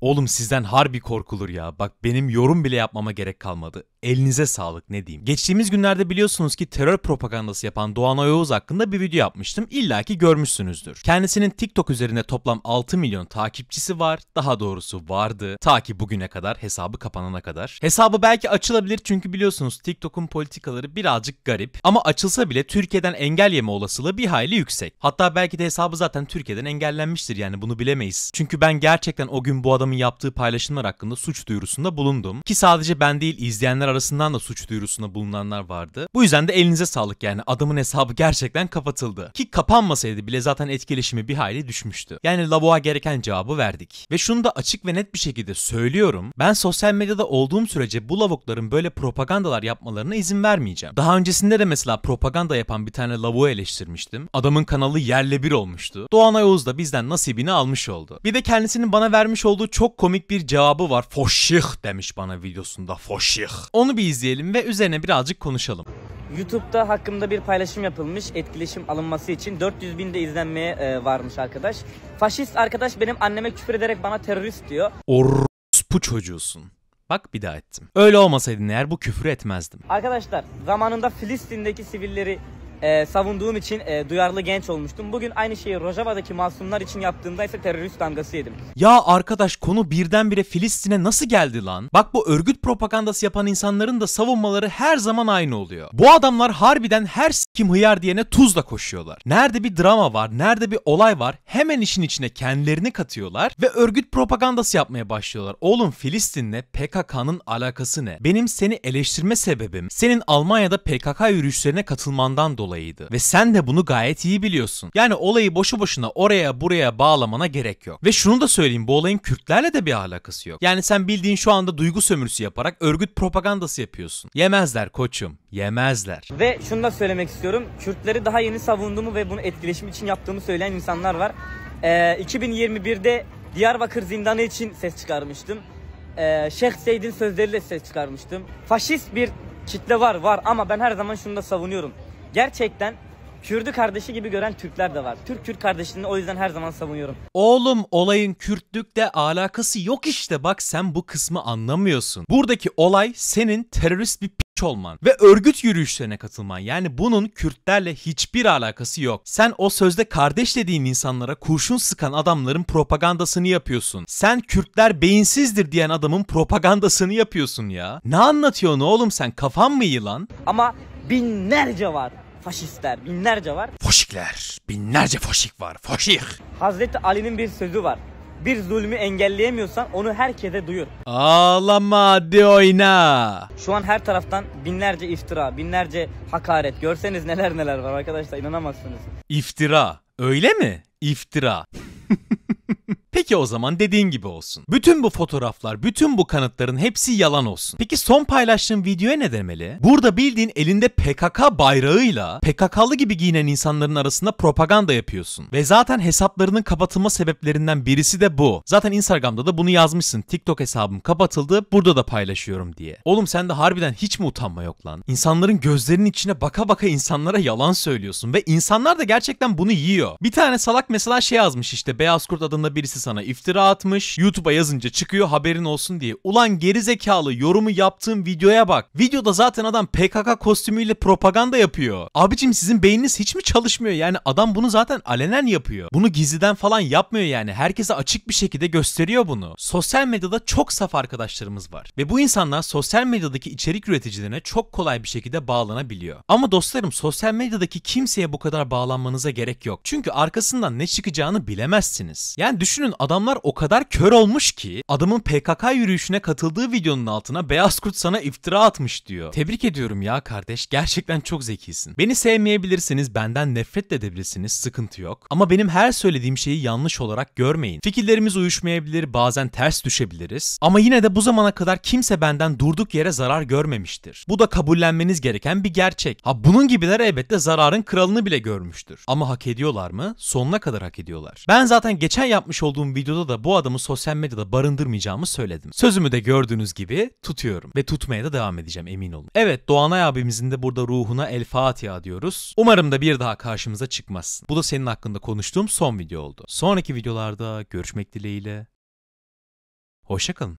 Oğlum sizden harbi korkulur ya. Bak benim yorum bile yapmama gerek kalmadı. Elinize sağlık ne diyeyim. Geçtiğimiz günlerde biliyorsunuz ki terör propagandası yapan Doğan Oyoğuz hakkında bir video yapmıştım. İlla ki görmüşsünüzdür. Kendisinin TikTok üzerinde toplam 6 milyon takipçisi var. Daha doğrusu vardı. Ta ki bugüne kadar hesabı kapanana kadar. Hesabı belki açılabilir çünkü biliyorsunuz TikTok'un politikaları birazcık garip. Ama açılsa bile Türkiye'den engel yeme olasılığı bir hayli yüksek. Hatta belki de hesabı zaten Türkiye'den engellenmiştir yani bunu bilemeyiz. Çünkü ben gerçekten o gün bu adamı adamın yaptığı paylaşımlar hakkında suç duyurusunda bulundum. Ki sadece ben değil izleyenler arasından da suç duyurusunda bulunanlar vardı. Bu yüzden de elinize sağlık yani adamın hesabı gerçekten kapatıldı. Ki kapanmasaydı bile zaten etkileşimi bir hayli düşmüştü. Yani lavuğa gereken cevabı verdik. Ve şunu da açık ve net bir şekilde söylüyorum. Ben sosyal medyada olduğum sürece bu lavukların böyle propagandalar yapmalarına izin vermeyeceğim. Daha öncesinde de mesela propaganda yapan bir tane lavuğu eleştirmiştim. Adamın kanalı yerle bir olmuştu. Doğan Ayoğuz da bizden nasibini almış oldu. Bir de kendisinin bana vermiş olduğu çok çok komik bir cevabı var. Foşih demiş bana videosunda. Foşih. Onu bir izleyelim ve üzerine birazcık konuşalım. YouTube'da hakkımda bir paylaşım yapılmış etkileşim alınması için 400 bin de izlenmeye e, varmış arkadaş. Faşist arkadaş benim anneme küfür ederek bana terörist diyor. Orospu çocuğusun. Bak bir daha ettim. Öyle olmasaydın eğer bu küfür etmezdim. Arkadaşlar zamanında Filistin'deki sivilleri e, savunduğum için e, duyarlı genç olmuştum. Bugün aynı şeyi Rojava'daki masumlar için yaptığımda ise terörist damgası yedim. Ya arkadaş konu birdenbire Filistin'e nasıl geldi lan? Bak bu örgüt propagandası yapan insanların da savunmaları her zaman aynı oluyor. Bu adamlar harbiden her kim hıyar diyene tuzla koşuyorlar. Nerede bir drama var, nerede bir olay var hemen işin içine kendilerini katıyorlar ve örgüt propagandası yapmaya başlıyorlar. Oğlum Filistin'le PKK'nın alakası ne? Benim seni eleştirme sebebim senin Almanya'da PKK yürüyüşlerine katılmandan dolayı olayıydı. Ve sen de bunu gayet iyi biliyorsun. Yani olayı boşu boşuna oraya buraya bağlamana gerek yok. Ve şunu da söyleyeyim bu olayın Kürtlerle de bir alakası yok. Yani sen bildiğin şu anda duygu sömürüsü yaparak örgüt propagandası yapıyorsun. Yemezler koçum yemezler. Ve şunu da söylemek istiyorum. Kürtleri daha yeni savunduğumu ve bunu etkileşim için yaptığımı söyleyen insanlar var. Ee, 2021'de Diyarbakır zindanı için ses çıkarmıştım. Ee, Şeyh Seyd'in sözleriyle ses çıkarmıştım. Faşist bir kitle var var ama ben her zaman şunu da savunuyorum gerçekten Kürdü kardeşi gibi gören Türkler de var. Türk Kürt kardeşliğini o yüzden her zaman savunuyorum. Oğlum olayın Kürtlükle alakası yok işte bak sen bu kısmı anlamıyorsun. Buradaki olay senin terörist bir piç olman ve örgüt yürüyüşlerine katılman. Yani bunun Kürtlerle hiçbir alakası yok. Sen o sözde kardeş dediğin insanlara kurşun sıkan adamların propagandasını yapıyorsun. Sen Kürtler beyinsizdir diyen adamın propagandasını yapıyorsun ya. Ne anlatıyorsun oğlum sen kafan mı yılan? Ama binlerce var faşistler binlerce var. Foşikler, binlerce foşik var, foşik. Hazreti Ali'nin bir sözü var. Bir zulmü engelleyemiyorsan onu herkese duyur. Ağlama hadi oyna. Şu an her taraftan binlerce iftira, binlerce hakaret. Görseniz neler neler var arkadaşlar inanamazsınız. İftira, öyle mi? İftira. Peki o zaman dediğin gibi olsun. Bütün bu fotoğraflar, bütün bu kanıtların hepsi yalan olsun. Peki son paylaştığın videoya ne demeli? Burada bildiğin elinde PKK bayrağıyla PKK'lı gibi giyinen insanların arasında propaganda yapıyorsun. Ve zaten hesaplarının kapatılma sebeplerinden birisi de bu. Zaten Instagram'da da bunu yazmışsın. TikTok hesabım kapatıldı, burada da paylaşıyorum diye. Oğlum sen de harbiden hiç mi utanma yok lan? İnsanların gözlerinin içine baka baka insanlara yalan söylüyorsun ve insanlar da gerçekten bunu yiyor. Bir tane salak mesela şey yazmış işte Beyaz Kurt adında birisi sana iftira atmış. YouTube'a yazınca çıkıyor haberin olsun diye. Ulan gerizekalı yorumu yaptığım videoya bak. Videoda zaten adam PKK kostümüyle propaganda yapıyor. Abicim sizin beyniniz hiç mi çalışmıyor? Yani adam bunu zaten alenen yapıyor. Bunu gizliden falan yapmıyor yani. Herkese açık bir şekilde gösteriyor bunu. Sosyal medyada çok saf arkadaşlarımız var. Ve bu insanlar sosyal medyadaki içerik üreticilerine çok kolay bir şekilde bağlanabiliyor. Ama dostlarım sosyal medyadaki kimseye bu kadar bağlanmanıza gerek yok. Çünkü arkasından ne çıkacağını bilemezsiniz. Yani düşünün düşünün adamlar o kadar kör olmuş ki adamın PKK yürüyüşüne katıldığı videonun altına Beyaz Kurt sana iftira atmış diyor. Tebrik ediyorum ya kardeş gerçekten çok zekisin. Beni sevmeyebilirsiniz benden nefret de edebilirsiniz sıkıntı yok. Ama benim her söylediğim şeyi yanlış olarak görmeyin. Fikirlerimiz uyuşmayabilir bazen ters düşebiliriz. Ama yine de bu zamana kadar kimse benden durduk yere zarar görmemiştir. Bu da kabullenmeniz gereken bir gerçek. Ha bunun gibiler elbette zararın kralını bile görmüştür. Ama hak ediyorlar mı? Sonuna kadar hak ediyorlar. Ben zaten geçen yapmış olduğum olduğum videoda da bu adamı sosyal medyada barındırmayacağımı söyledim. Sözümü de gördüğünüz gibi tutuyorum ve tutmaya da devam edeceğim emin olun. Evet Doğanay abimizin de burada ruhuna El Fatiha diyoruz. Umarım da bir daha karşımıza çıkmazsın. Bu da senin hakkında konuştuğum son video oldu. Sonraki videolarda görüşmek dileğiyle. Hoşçakalın.